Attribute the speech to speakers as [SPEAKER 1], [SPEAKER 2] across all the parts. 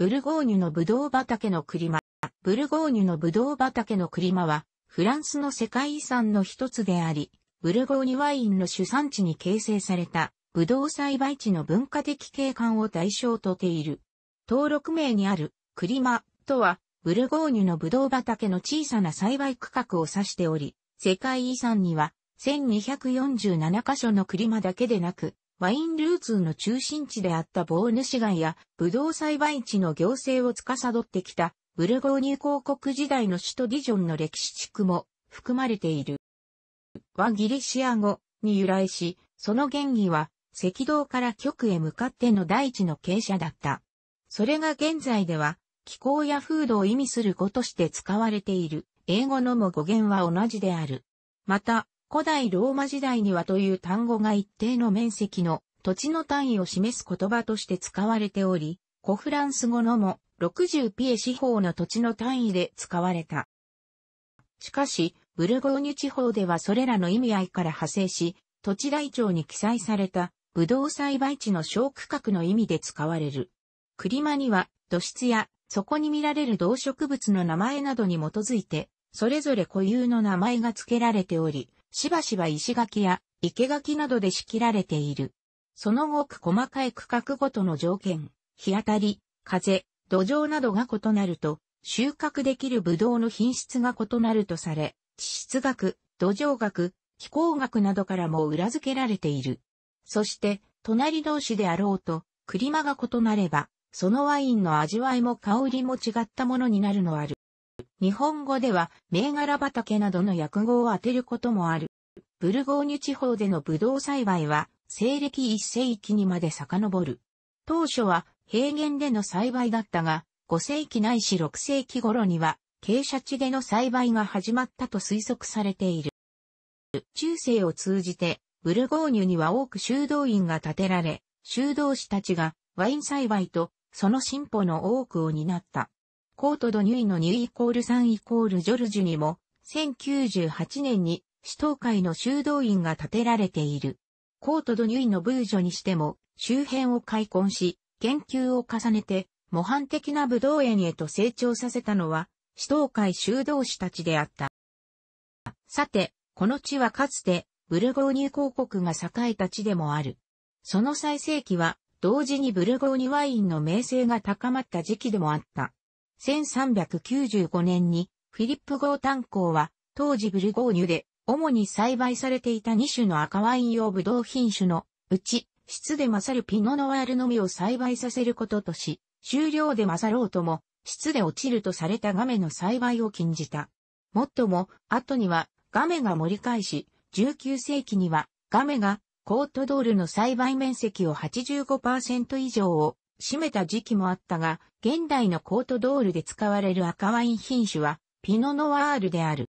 [SPEAKER 1] ブルゴーニュのブドウ畑のクリマ。ブルゴーニュのブドウ畑のクリマは、フランスの世界遺産の一つであり、ブルゴーニュワインの主産地に形成された、ブドウ栽培地の文化的景観を対象とている。登録名にある、クリマとは、ブルゴーニュのブドウ畑の小さな栽培区画を指しており、世界遺産には、1247箇所のクリマだけでなく、ワインルーツの中心地であったボーヌ市街や、ブドウ栽培地の行政を司ってきた、ブルゴーニュ公国時代の首都ディジョンの歴史地区も含まれている。はギリシア語に由来し、その原義は赤道から極へ向かっての大地の傾斜だった。それが現在では気候や風土を意味する語として使われている。英語のも語源は同じである。また、古代ローマ時代にはという単語が一定の面積の土地の単位を示す言葉として使われており、古フランス語のも60ピエ四方の土地の単位で使われた。しかし、ブルゴーニュ地方ではそれらの意味合いから派生し、土地台帳に記載された、ブドウ栽培地の小区画の意味で使われる。クリマには、土質や、そこに見られる動植物の名前などに基づいて、それぞれ固有の名前が付けられており、しばしば石垣や生垣などで仕切られている。そのごく細かい区画ごとの条件、日当たり、風、土壌などが異なると、収穫できるブドウの品質が異なるとされ、地質学、土壌学、気候学などからも裏付けられている。そして、隣同士であろうと、クリマが異なれば、そのワインの味わいも香りも違ったものになるのある。日本語では銘柄畑などの訳語を当てることもある。ブルゴーニュ地方でのブドウ栽培は西暦1世紀にまで遡る。当初は平原での栽培だったが、5世紀ないし6世紀頃には傾斜地での栽培が始まったと推測されている。中世を通じてブルゴーニュには多く修道院が建てられ、修道士たちがワイン栽培とその進歩の多くを担った。コートドニュイの2イコール3イコールジョルジュにも、1098年に、首都会の修道院が建てられている。コートドニュイのブージョにしても、周辺を開墾し、研究を重ねて、模範的な武道園へと成長させたのは、死闘会修道士たちであった。さて、この地はかつて、ブルゴーニュ公国が栄えた地でもある。その最盛期は、同時にブルゴーニュワインの名声が高まった時期でもあった。1395年にフィリップ号炭鉱は当時ブルゴーニュで主に栽培されていた2種の赤ワイン用ブドウ品種のうち質で勝るピノノワールのみを栽培させることとし、終了で勝ろうとも質で落ちるとされたガメの栽培を禁じた。もっとも後にはガメが盛り返し、19世紀にはガメがコートドールの栽培面積を85%以上を占めた時期もあったが、現代のコートドールで使われる赤ワイン品種は、ピノノワールである。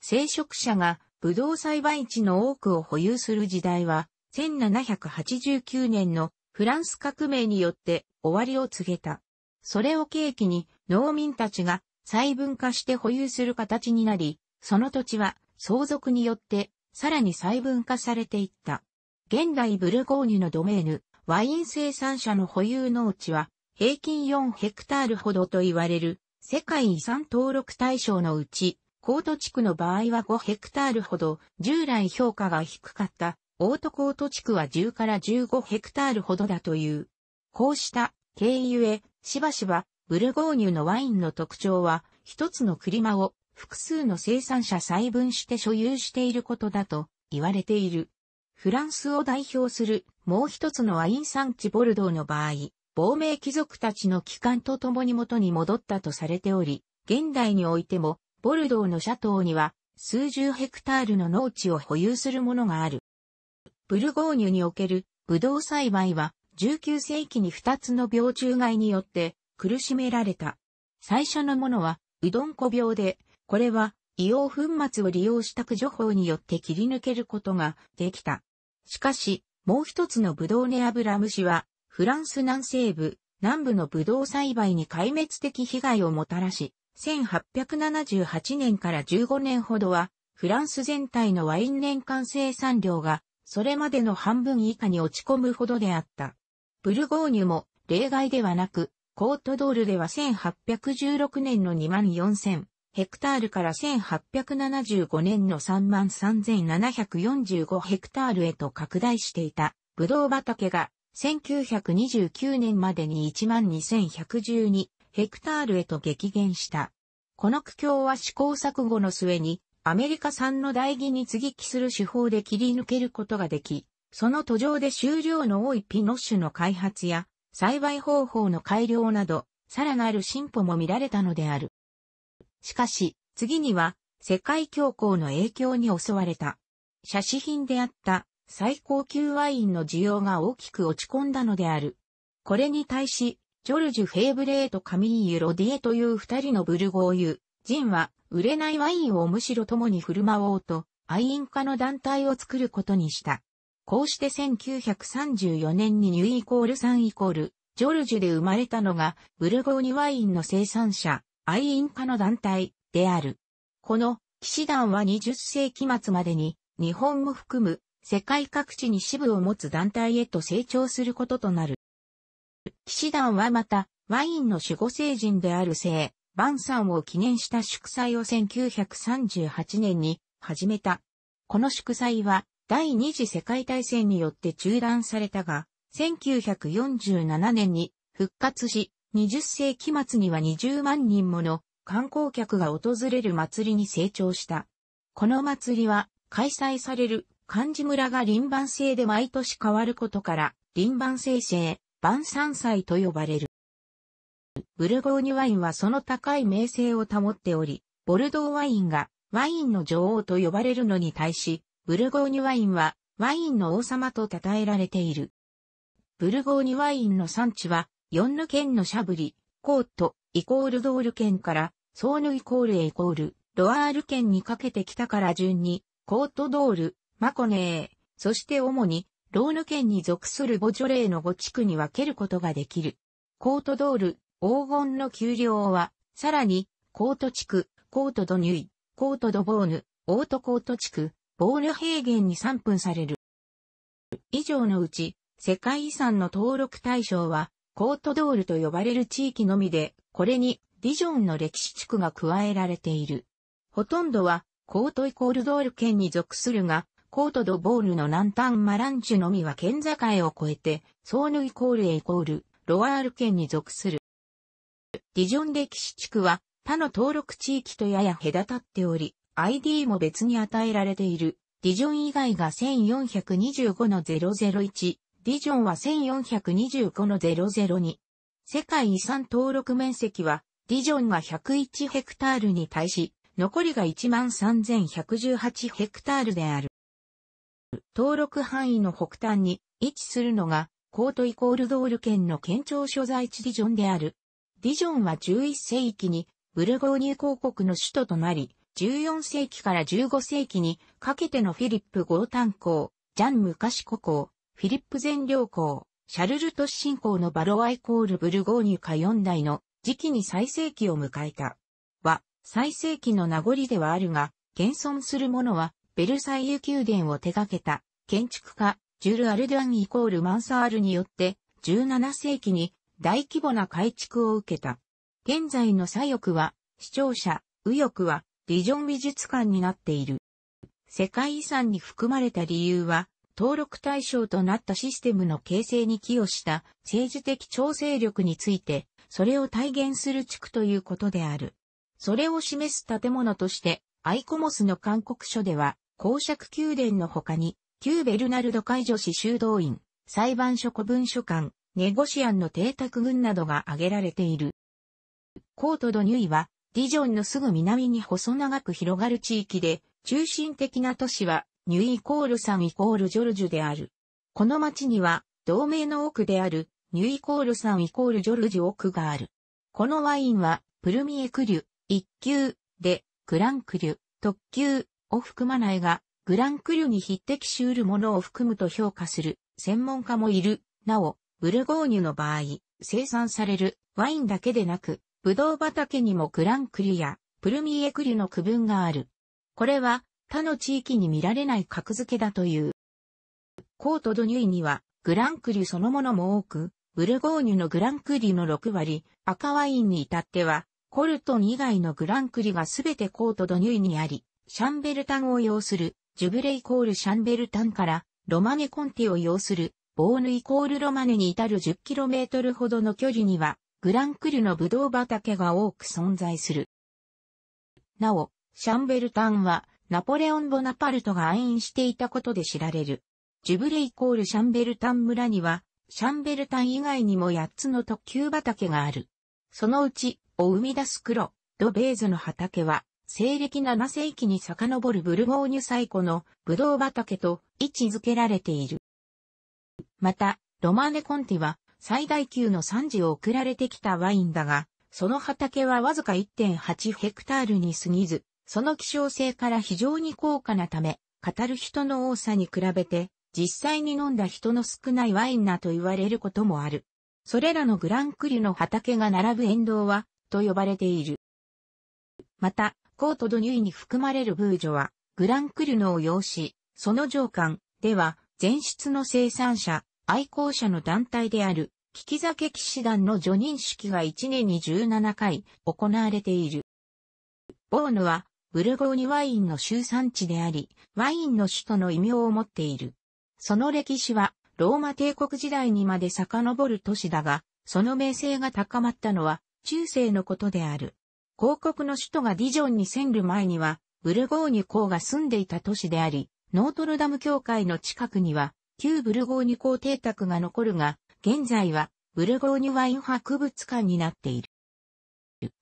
[SPEAKER 1] 聖職者が、ブドウ栽培地の多くを保有する時代は、1789年のフランス革命によって終わりを告げた。それを契機に農民たちが細分化して保有する形になり、その土地は相続によってさらに細分化されていった。現代ブルゴーニュのドメーヌ、ワイン生産者の保有農地は平均4ヘクタールほどと言われる世界遺産登録対象のうち、コート地区の場合は5ヘクタールほど、従来評価が低かったオートコート地区は10から15ヘクタールほどだという。こうした経緯ゆえ、しばしばブルゴーニュのワインの特徴は、一つの車を複数の生産者細分して所有していることだと言われている。フランスを代表するもう一つのワイン産地ボルドーの場合、亡命貴族たちの帰還とともに元に戻ったとされており、現代においても、ボルドーのシャトーには、数十ヘクタールの農地を保有するものがある。ブルゴーニュにおけるブドウ栽培は、19世紀に2つの病虫害によって苦しめられた。最初のものは、うどんこ病で、これは、硫黄粉末を利用した駆除法によって切り抜けることができた。しかし、もう一つのブドウネアブラムシは、フランス南西部、南部のブドウ栽培に壊滅的被害をもたらし、1878年から15年ほどは、フランス全体のワイン年間生産量が、それまでの半分以下に落ち込むほどであった。ブルゴーニュも例外ではなく、コートドールでは1816年の2万4000、ヘクタールから1875年の33,745ヘクタールへと拡大していた、ブドウ畑が、1929年までに12,112ヘクタールへと激減した。この苦境は試行錯誤の末に、アメリカ産の代議に接ぎ木する手法で切り抜けることができ、その途上で収量の多いピノッシュの開発や、栽培方法の改良など、さらなる進歩も見られたのである。しかし、次には、世界恐慌の影響に襲われた。写真品であった最高級ワインの需要が大きく落ち込んだのである。これに対し、ジョルジュ・フェイブレーとカミーユ・ロディエという二人のブルゴーユ、ジンは売れないワインをむしろ共に振る舞おうと、愛飲家の団体を作ることにした。こうして1934年にニューイコール3イコール、ジョルジュで生まれたのが、ブルゴーニュワインの生産者、愛飲家の団体である。この騎士団は20世紀末までに日本も含む世界各地に支部を持つ団体へと成長することとなる。騎士団はまたワインの守護聖人である聖、万さんを記念した祝祭を1938年に始めた。この祝祭は第二次世界大戦によって中断されたが、1947年に復活し、20世紀末には20万人もの観光客が訪れる祭りに成長した。この祭りは開催される漢字村が輪番制で毎年変わることから輪番制制、晩三祭と呼ばれる。ブルゴーニュワインはその高い名声を保っており、ボルドーワインがワインの女王と呼ばれるのに対し、ブルゴーニュワインはワインの王様と称えられている。ブルゴーニュワインの産地は4の県のシャブリ、コート、イコールドール県から、ソーヌイコールエイコール、ロアール県にかけてきたから順に、コートドール、マコネー、そして主に、ローヌ県に属するボジョレーの5地区に分けることができる。コートドール、黄金の丘陵は、さらに、コート地区、コートドニュイ、コートドボーヌ、オートコート地区、ボーヌ平原に散分される。以上のうち、世界遺産の登録対象は、コートドールと呼ばれる地域のみで、これにディジョンの歴史地区が加えられている。ほとんどは、コートイコールドール県に属するが、コートドボールの南端マランチュのみは県境を越えて、ソーヌイコールエイコール、ロワール県に属する。ディジョン歴史地区は他の登録地域とやや隔たっており、ID も別に与えられている。ディジョン以外が1425の001、ディジョンは1425の00に、世界遺産登録面積は、ディジョンが101ヘクタールに対し、残りが13118ヘクタールである。登録範囲の北端に位置するのが、コートイコールドール県の県庁所在地ディジョンである。ディジョンは11世紀にブルゴーニュ公国の首都となり、14世紀から15世紀にかけてのフィリップ豪炭鉱、ジャン・ムカシコ港、フィリップ全領公、シャルル都市信仰のバロワイコールブルゴーニュカ4代の時期に最盛期を迎えた。は、最盛期の名残ではあるが、現存するものは、ベルサイユ宮殿を手掛けた、建築家、ジュル・アルドアンイコールマンサールによって、17世紀に大規模な改築を受けた。現在の左翼は、視聴者、右翼は、ディジョン美術館になっている。世界遺産に含まれた理由は、登録対象となったシステムの形成に寄与した政治的調整力について、それを体現する地区ということである。それを示す建物として、アイコモスの勧告書では、公爵宮殿の他に、旧ベルナルド解除し修道院、裁判所古文書館、ネゴシアンの邸宅群などが挙げられている。コートドニュイは、ディジョンのすぐ南に細長く広がる地域で、中心的な都市はニュイイコールさんイコールジョルジュである。この町には、同盟の奥である、ニュイコールさんイコールジョルジュ奥がある。このワインは、プルミエクリュ、一級、で、グランクリュ、特級、を含まないが、グランクリュに匹敵しうるものを含むと評価する、専門家もいる。なお、ブルゴーニュの場合、生産されるワインだけでなく、ブドウ畑にもグランクリュやプルミエクリュの区分がある。これは他の地域に見られない格付けだという。コート・ド・ニュイには、グランクリュそのものも多く、ブルゴーニュのグランクリの6割、赤ワインに至っては、コルトン以外のグランクリがすべてコート・ド・ニュイにあり、シャンベルタンを要する、ジュブレイコールシャンベルタンから、ロマネ・コンティを要する、ボーヌイコールロマネに至る 10km ほどの距離には、グランクリのブドウ畑が多く存在する。なお、シャンベルタンは、ナポレオン・ボナパルトが暗飲していたことで知られる。ジュブレイコールシャンベルタン村には、シャンベルタン以外にも8つの特急畑がある。そのうち、を生み出す黒、ドベーズの畑は、西暦7世紀に遡るブルゴーニュ最古のブドウ畑と位置づけられている。また、ロマーネ・コンティは最大級の産地を送られてきたワインだが、その畑はわずか1.8ヘクタールに過ぎず、その希少性から非常に高価なため、語る人の多さに比べて、実際に飲んだ人の少ないワインなと言われることもある。それらのグランクリュの畑が並ぶ沿道は、と呼ばれている。また、コート・ド・ニュイに含まれるブージョは、グランクリュのを要し、その上官では、前室の生産者、愛好者の団体である、聞き酒騎士団の助任式が1年に17回行われている。ボーヌは、ブルゴーニュワインの集産地であり、ワインの首都の異名を持っている。その歴史は、ローマ帝国時代にまで遡る都市だが、その名声が高まったのは、中世のことである。広告の首都がディジョンに占る前には、ブルゴーニュ公が住んでいた都市であり、ノートルダム教会の近くには、旧ブルゴーニュ公邸宅が残るが、現在は、ブルゴーニュワイン博物館になっている。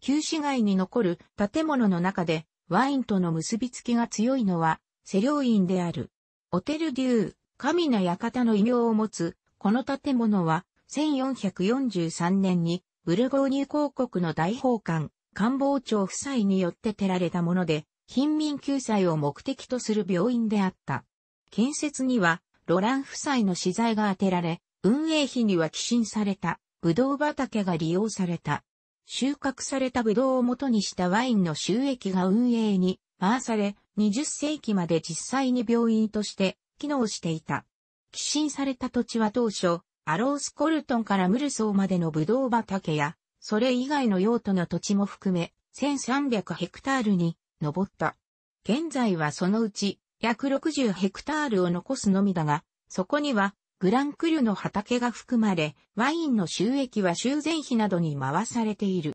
[SPEAKER 1] 旧市街に残る建物の中で、ワインとの結びつきが強いのは、セリョインである。オテルデュー、神な館の異名を持つ、この建物は、1443年に、ブルゴーニュ公国の大法官、官房長夫妻によって照られたもので、貧民救済を目的とする病院であった。建設には、ロラン夫妻の資材が当てられ、運営費には寄進された、ブドウ畑が利用された。収穫されたブドウを元にしたワインの収益が運営に回され、20世紀まで実際に病院として機能していた。寄進された土地は当初、アロースコルトンからムルソーまでのブドウ畑や、それ以外の用途の土地も含め、1300ヘクタールに上った。現在はそのうち、約60ヘクタールを残すのみだが、そこにはグランクリュの畑が含まれ、ワインの収益は修繕費などに回されている。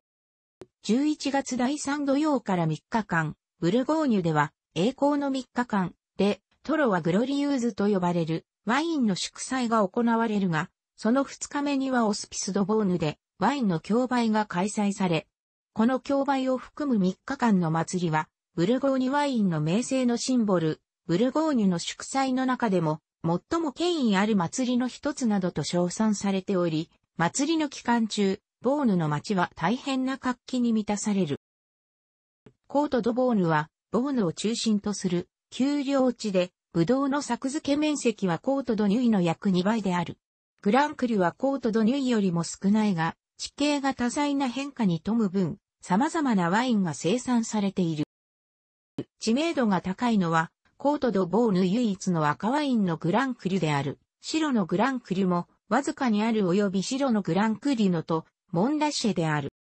[SPEAKER 1] 11月第3土曜から3日間、ブルゴーニュでは、栄光の3日間で、トロはグロリユーズと呼ばれる、ワインの祝祭が行われるが、その2日目にはオスピスドボーヌで、ワインの競売が開催され、この競売を含む3日間の祭りは、ブルゴーニュワインの名声のシンボル、ブルゴーニュの祝祭の中でも最も権威ある祭りの一つなどと称賛されており、祭りの期間中、ボーヌの街は大変な活気に満たされる。コート・ド・ボーヌは、ボーヌを中心とする、丘陵地で、ブドウの作付け面積はコート・ド・ニュイの約2倍である。グランクリュはコート・ド・ニュイよりも少ないが、地形が多彩な変化に富む分、様々なワインが生産されている。知名度が高いのは、コート・ド・ボーヌ唯一の赤ワインのグランクリュである。白のグランクリュも、わずかにある及び白のグランクリュのと、モンッシェである。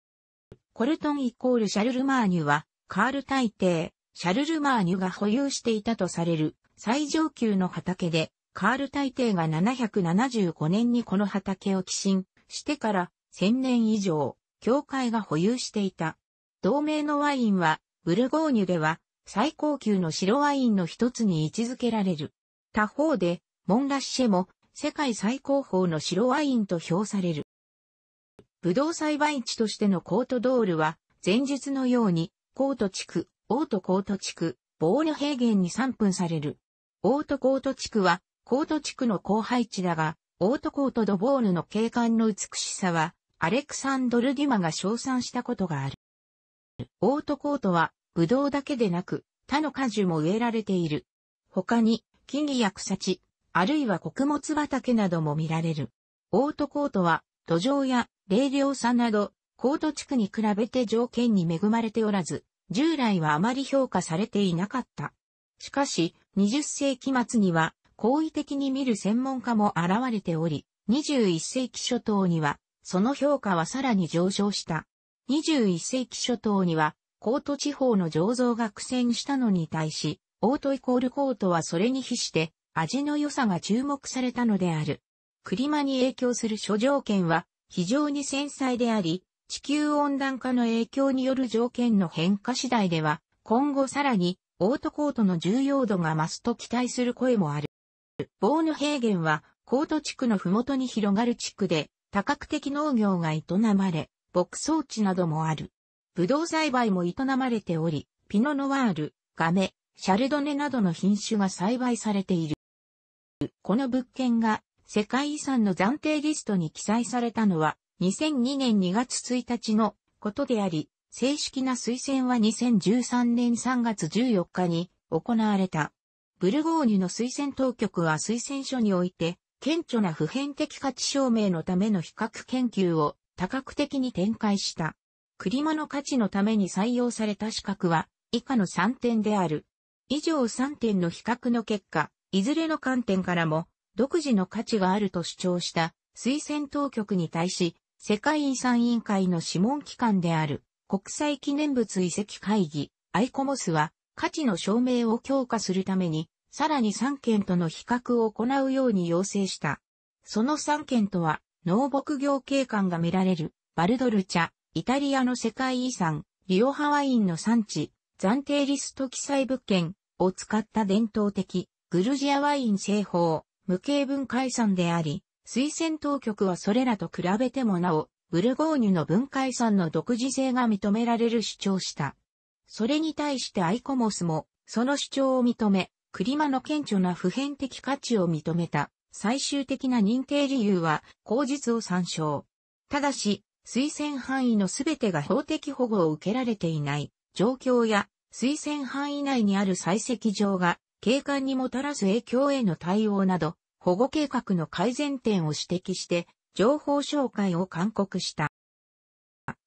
[SPEAKER 1] コルトンイコールシャルルマーニュは、カール大帝、シャルルマーニュが保有していたとされる最上級の畑で、カール大帝が775年にこの畑を寄進してから1000年以上、教会が保有していた。同盟のワインは、ブルゴーニュでは最高級の白ワインの一つに位置づけられる。他方で、モンラッシェも世界最高峰の白ワインと評される。ブドウ栽培地としてのコートドールは、前述のように、コート地区、オートコート地区、ボール平原に散分される。オートコート地区は、コート地区の後輩地だが、オートコートドボールの景観の美しさは、アレクサンドル・デュマが称賛したことがある。オートコートは、ブドウだけでなく、他の果樹も植えられている。他に、木々や草地、あるいは穀物畑なども見られる。オートコートは、土壌や冷涼さなど、コート地区に比べて条件に恵まれておらず、従来はあまり評価されていなかった。しかし、20世紀末には、好意的に見る専門家も現れており、21世紀初頭には、その評価はさらに上昇した。21世紀初頭には、コート地方の醸造が苦戦したのに対し、オートイコールコートはそれに比して味の良さが注目されたのである。クリマに影響する諸条件は非常に繊細であり、地球温暖化の影響による条件の変化次第では、今後さらにオートコートの重要度が増すと期待する声もある。ボーヌ平原はコート地区の麓に広がる地区で多角的農業が営まれ、牧草地などもある。ブドウ栽培も営まれており、ピノノワール、ガメ、シャルドネなどの品種が栽培されている。この物件が世界遺産の暫定リストに記載されたのは2002年2月1日のことであり、正式な推薦は2013年3月14日に行われた。ブルゴーニュの推薦当局は推薦書において、顕著な普遍的価値証明のための比較研究を多角的に展開した。車の価値のために採用された資格は、以下の3点である。以上3点の比較の結果、いずれの観点からも、独自の価値があると主張した、推薦当局に対し、世界遺産委員会の諮問機関である、国際記念物遺跡会議、アイコモスは、価値の証明を強化するために、さらに3件との比較を行うように要請した。その3件とは、農牧業景観が見られる、バルドルチャ、イタリアの世界遺産、リオハワインの産地、暫定リスト記載物件を使った伝統的、グルジアワイン製法、無形文化遺産であり、推薦当局はそれらと比べてもなお、ブルゴーニュの文化遺産の独自性が認められる主張した。それに対してアイコモスも、その主張を認め、クリマの顕著な普遍的価値を認めた。最終的な認定理由は、口実を参照。ただし、推薦範囲のすべてが法的保護を受けられていない状況や推薦範囲内にある採石場が景観にもたらす影響への対応など保護計画の改善点を指摘して情報紹介を勧告した。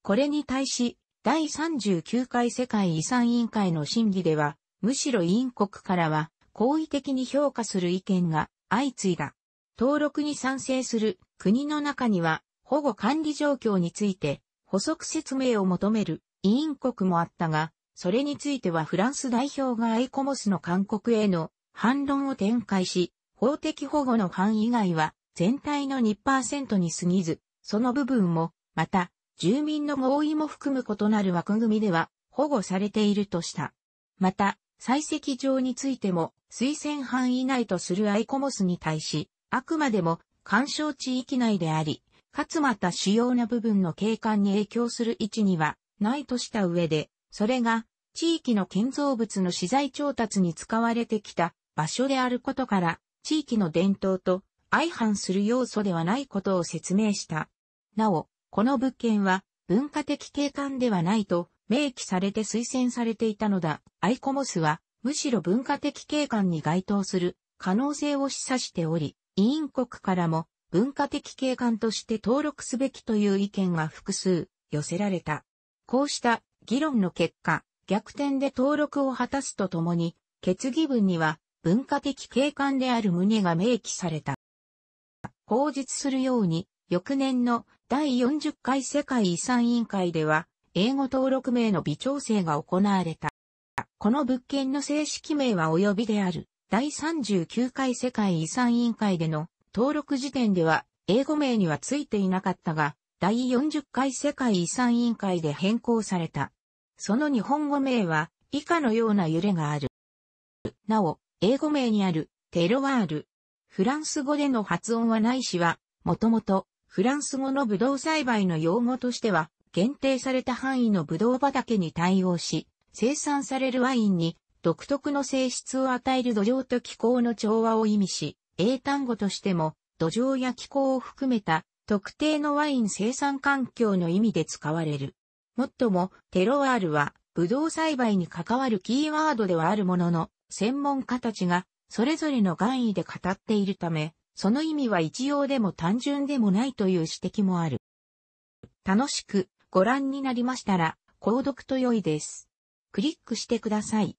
[SPEAKER 1] これに対し第39回世界遺産委員会の審議ではむしろ委員国からは好意的に評価する意見が相次いだ。登録に賛成する国の中には保護管理状況について補足説明を求める委員国もあったが、それについてはフランス代表がアイコモスの勧告への反論を展開し、法的保護の範囲以外は全体の2%に過ぎず、その部分も、また、住民の合意も含む異なる枠組みでは保護されているとした。また、採石場についても推薦範囲内とするアイコモスに対し、あくまでも干渉地域内であり、かつまた主要な部分の景観に影響する位置にはないとした上で、それが地域の建造物の資材調達に使われてきた場所であることから、地域の伝統と相反する要素ではないことを説明した。なお、この物件は文化的景観ではないと明記されて推薦されていたのだ。アイコモスはむしろ文化的景観に該当する可能性を示唆しており、委員国からも文化的景観として登録すべきという意見が複数寄せられた。こうした議論の結果、逆転で登録を果たすとともに、決議文には文化的景観である旨が明記された。口述するように、翌年の第40回世界遺産委員会では、英語登録名の微調整が行われた。この物件の正式名は及びである、第39回世界遺産委員会での登録時点では英語名にはついていなかったが、第40回世界遺産委員会で変更された。その日本語名は以下のような揺れがある。なお、英語名にあるテロワール。フランス語での発音はないしは、もともとフランス語のブドウ栽培の用語としては、限定された範囲のブドウ畑に対応し、生産されるワインに独特の性質を与える土壌と気候の調和を意味し、英単語としても、土壌や気候を含めた特定のワイン生産環境の意味で使われる。もっとも、テロワールは、ブドウ栽培に関わるキーワードではあるものの、専門家たちが、それぞれの願意で語っているため、その意味は一様でも単純でもないという指摘もある。楽しくご覧になりましたら、購読と良いです。クリックしてください。